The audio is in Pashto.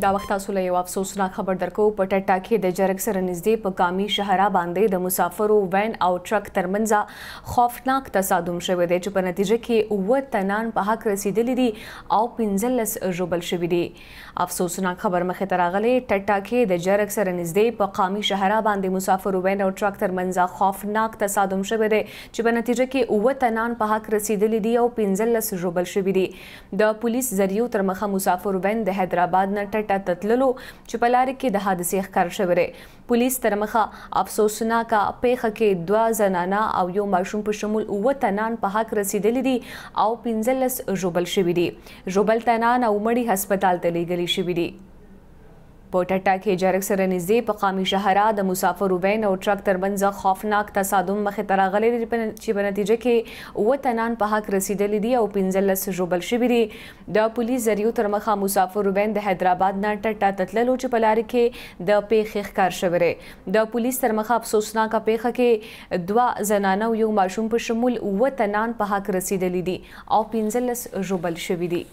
دا وخت تاسو له یو افسوسناک خبر درکو په ټټا کې د جرګ سره نږدې په کامی شهرا باندې د مسافرو وین او ټرک ترمنځ خوفناک تصادم شوی دی چې په نتیجه کې اوه تنان په حق رسیدلی دي او 15 ژوبل شوی دي افسوسناک خبر مخې ته راغلی ټټا کې د جرګ سره نږدې په کامی شهرا باندې مسافرو وین او ټرک ترمنځ خوفناک تصادم شوی دی چې په نتیجه کې اوه تنان په حق رسیدلی دي او 15 ژوبل شوی دي د پولیس ذریعہ تر مخه مسافر وین د حیدرآباد نه ټه تتللو چې په لار کې د حادثې ښکار شوره پولیس ترمخه افسوسناکه پیخه کې دوا زنانا او یو ماشوم په شمول اوه تنان په حق رسیدلی دي او 15 جوبل شوی دي جوبل تنان او مړی هسپتال ته لیږل شوی دي په ټټا کې جرګ سره نږدې په قامي شهره د مسافرو وین او ټرک ترمنځ خوفناک تصادم مخې ته راغلی چې په نتیجه کې اوه تنان په حق رسیدلي دي او پنځلس ژوبل شوي دي د پولیس ذریعو تر مخه مسافرو وین د حیدرآباد نه ټټا تتللو چې په لارې کې د پیښې ښکار شوی د پولیس تر مخه افسوسناکه پیښه کې دوه زنانه او یو ماشوم په شمول اوه تنان په حق رسیدلي دي او پنځلس ژوبل شوي دي